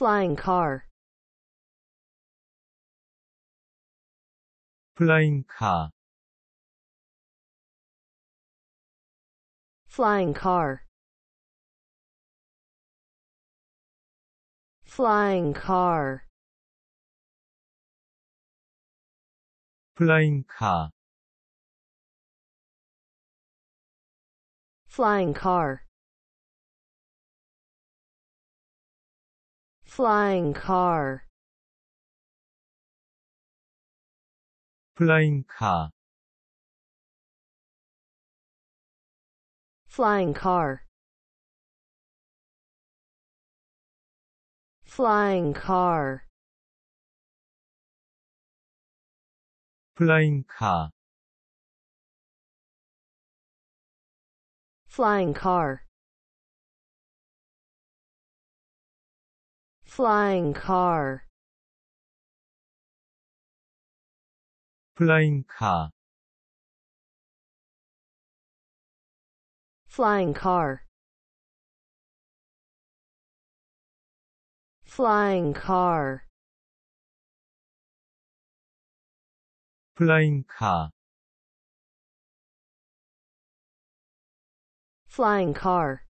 flying car flying car flying car flying car flying car flying car flying car flying car flying car flying car flying car flying car flying car flying car flying car flying car flying car flying car